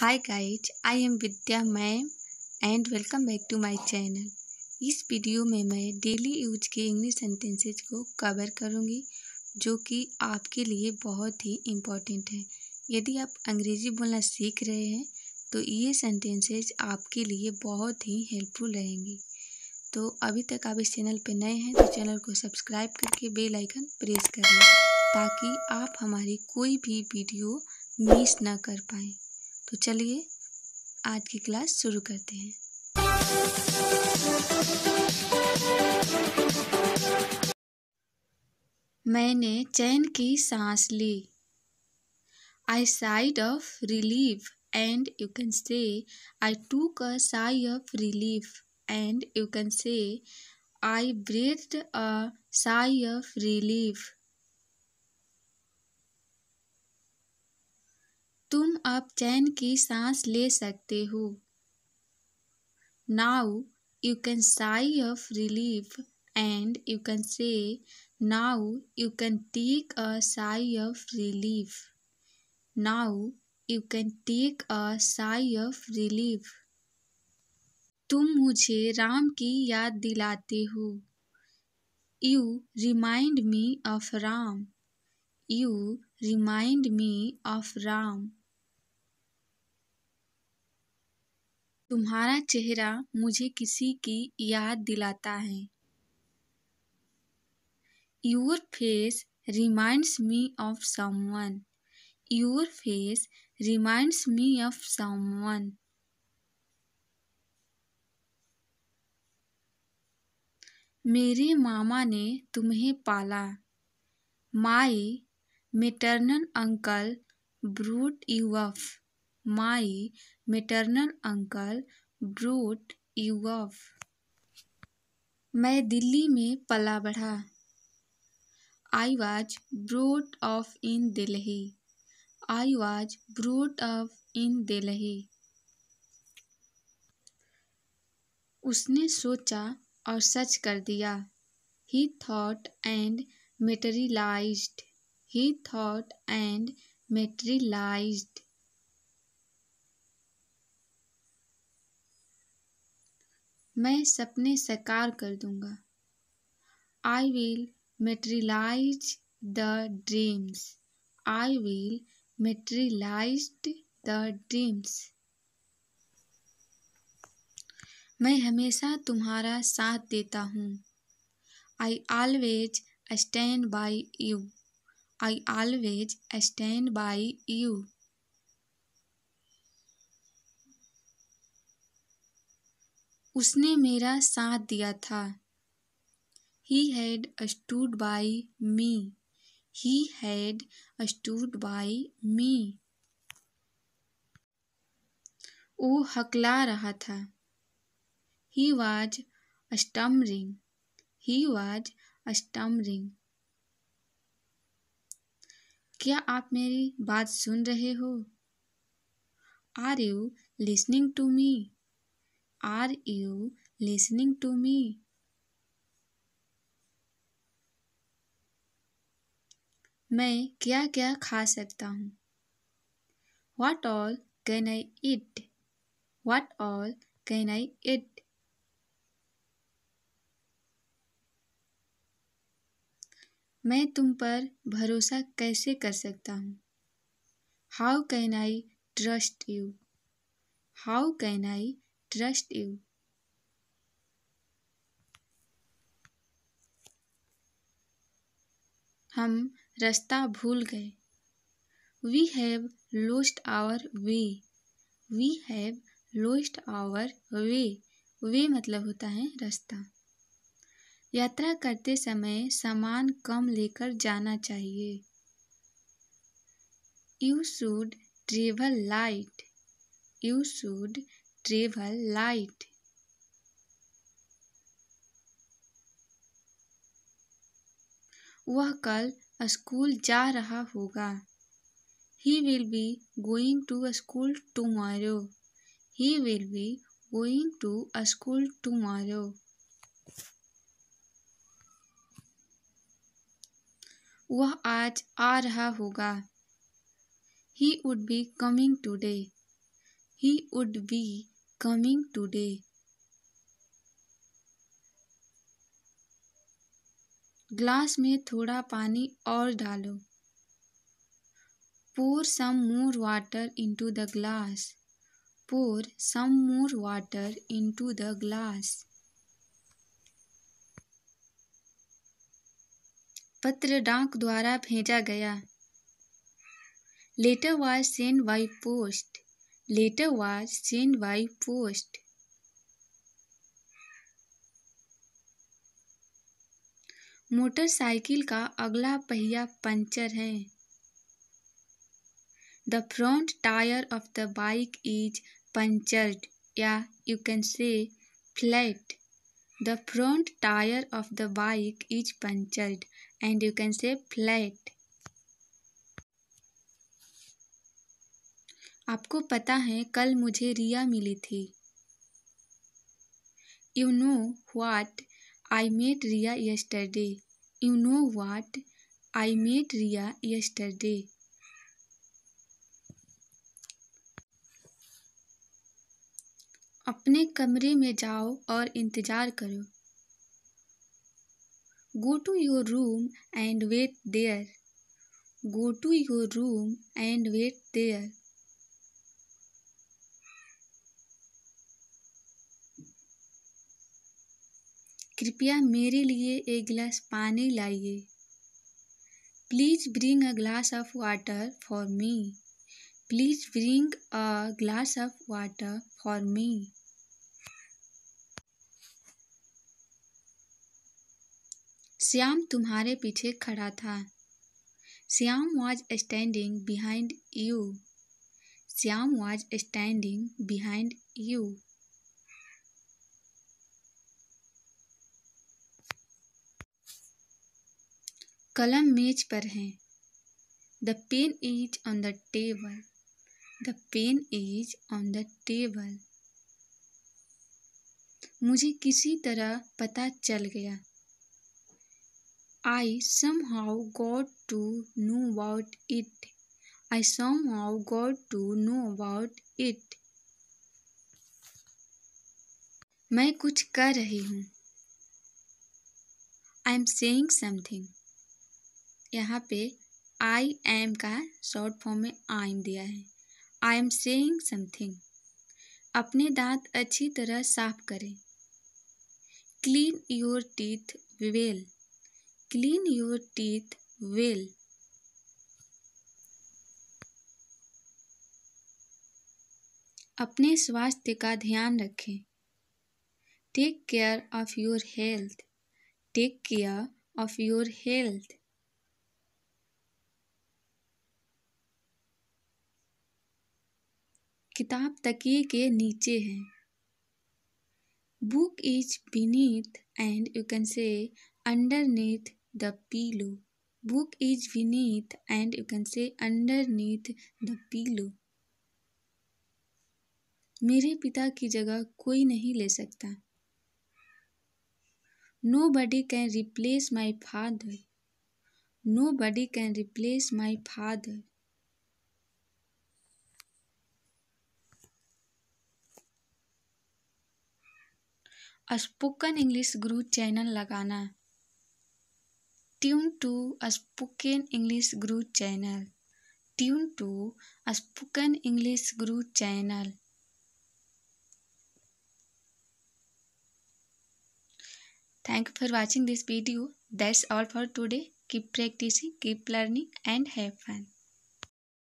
Hi guys I am Vidya ma'am and welcome back to my channel इस video में मैं daily use के English sentences को cover करूँगी जो कि आपके लिए बहुत ही इम्पॉर्टेंट है यदि आप अंग्रेज़ी बोलना सीख रहे हैं तो ये सेंटेंसेज आपके लिए बहुत ही हेल्पफुल रहेंगी तो अभी तक आप इस चैनल पर नए हैं तो चैनल को सब्सक्राइब करके बेलाइकन प्रेस करें ताकि आप हमारी कोई भी वीडियो मिस ना कर पाएँ तो चलिए आज की क्लास शुरू करते हैं मैंने चैन की सांस ली I sighed of relief and you can say I took a sigh of relief and you can say I breathe a sigh of relief तुम अब चैन की सांस ले सकते हो now you can sigh of relief and you can say now you can take a sigh of relief now you can take a sigh of relief तुम मुझे राम की याद दिलाते हो you remind me of Ram you remind me of Ram तुम्हारा चेहरा मुझे किसी की याद दिलाता है your face reminds me of someone your face reminds me of someone मेरे मामा ने तुम्हें पाला my maternal uncle brought you up my maternal uncle brought you up मैं दिल्ली में पला बढ़ा I was brought up in Delhi I was brought up in Delhi उसने सोचा और सच कर दिया ही thought and materialized he thought and materialized मैं सपने साकार कर दूंगा I will materialize the dreams I will materialize the dreams मैं हमेशा तुम्हारा साथ देता हूँ I always stand by you I always stand by you उसने मेरा साथ दिया था he had stood by me he had stood by me वो हकला रहा था he was ring he was ring क्या आप मेरी बात सुन रहे हो are you listening to me are you listening to me मैं क्या क्या खा सकता हूँ what all can I eat what all can I eat मैं तुम पर भरोसा कैसे कर सकता हूँ how can I trust you how can I trust you हम रास्ता भूल गए we have lost our way we have lost our way way मतलब होता है रास्ता यात्रा करते समय सामान कम लेकर जाना चाहिए you should travel light you should travel light वह कल स्कूल जा रहा होगा he will be going to school tomorrow he will be going to school tomorrow वह आज आ रहा होगा he would be coming today he would be coming today glass में थोड़ा पानी और डालो pour some more water into the glass pour some more water into the glass पत्र डाक द्वारा भेजा गया letter was send by post letter was sent by post. Motorcycle का अगला पहिया पंचर है the front tyre of the bike is punctured या you can say flat the front tyre of the bike is punctured and you can say flat आपको पता है कल मुझे रिया मिली थी you know what I met Riya yesterday you know what I met Riya yesterday अपने कमरे में जाओ और इंतज़ार करो go to your room and wait there go to your room and wait there कृपया मेरे लिए एक गिलास पानी लाइए please bring a glass of water for me please bring a glass of water for me Shyam तुम्हारे पीछे खड़ा था Shyam was standing behind you Shyam was standing behind you कलम मेज पर है the pen is on the table the pen is on the table मुझे किसी तरह पता चल गया I somehow got to know about it I somehow got to know about it मैं कुछ कर रही हूँ आई एम सेइंग समथिंग यहाँ पे आई एम का शॉर्ट फॉर्म में आई एम दिया है आई एम सेइंग समथिंग अपने दांत अच्छी तरह साफ करें clean your teeth well clean your teeth well अपने स्वास्थ्य का ध्यान रखें take care of your health take care of your health किताब तकिए के नीचे है book is beneath and you can say underneath the pillow book is beneath and you can say underneath the pillow मेरे पिता की जगह कोई नहीं ले सकता nobody can replace my father nobody can replace my father spoken English guru channel लगाना tune to spoken English guru channel tune to spoken English guru channel Thank you for watching this video. That's all for today. Keep practicing, keep learning and have fun.